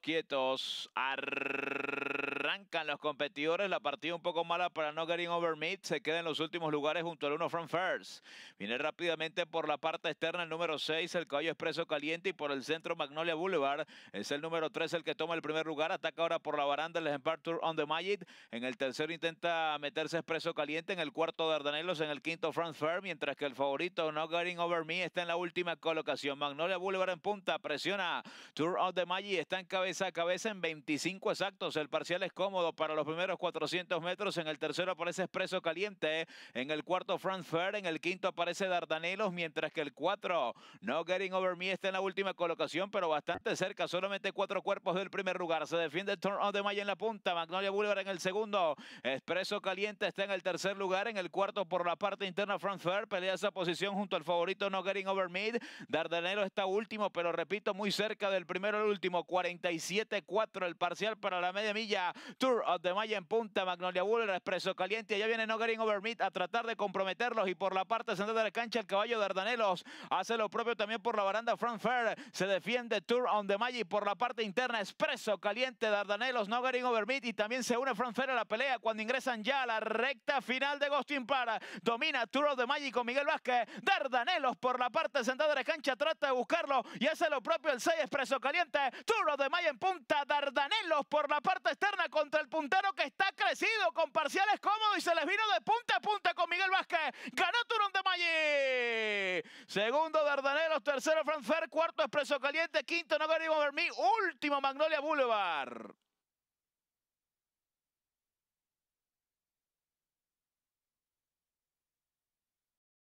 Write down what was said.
quietos. Ar arrancan los competidores. La partida un poco mala para No Getting Over Mid. Se queda en los últimos lugares junto al uno From First. Viene rápidamente por la parte externa el número 6, el caballo expreso caliente. Y por el centro Magnolia Boulevard es el número 3 el que toma el primer lugar. Ataca ahora por la baranda el ejemplar Tour on the Magic. En el tercero intenta meterse expreso caliente. En el cuarto Dardanelos. En el quinto front Fair. Mientras que el favorito No Getting Over Me está en la última colocación. Magnolia Boulevard en punta. Presiona Tour on the Magic. Está en cabeza a cabeza en 25 exactos. El parcial es cómodo para los primeros 400 metros. En el tercero aparece Expreso Caliente. En el cuarto, Front Fair. En el quinto aparece Dardanelos. Mientras que el cuatro No Getting Over Me, está en la última colocación, pero bastante cerca. Solamente cuatro cuerpos del primer lugar. Se defiende Turn of the Maya en la punta. Magnolia Boulevard en el segundo. Expreso Caliente está en el tercer lugar. En el cuarto, por la parte interna, Front Fair. Pelea esa posición junto al favorito No Getting Over Me. Dardanelos está último, pero repito, muy cerca del primero al último. 47-4 el parcial para la media milla. Tour of the Maya en punta, Magnolia Buller, Expreso Caliente, Ya viene Nogarin Overmeet a tratar de comprometerlos y por la parte central de la cancha el caballo Dardanelos hace lo propio también por la baranda Front Fair, se defiende Tour on the Maya por la parte interna Expreso Caliente Dardanelos, Ardanelos, Nogarin Overmeet y también se une Front Fair a la pelea cuando ingresan ya a la recta final de Gostin Para, domina Tour of the Maya con Miguel Vázquez, Dardanelos por la parte central de la cancha trata de buscarlo y hace lo propio el 6 Expreso Caliente, Tour of the Maya en punta, Dardanelos por la parte externa contra el puntero que está crecido con parciales cómodos y se les vino de punta a punta con Miguel Vázquez. Ganó Turón de Maggi. Segundo Dardanelos, tercero Franfer, cuarto Expreso Caliente, quinto Nogari Vermí, último Magnolia Boulevard.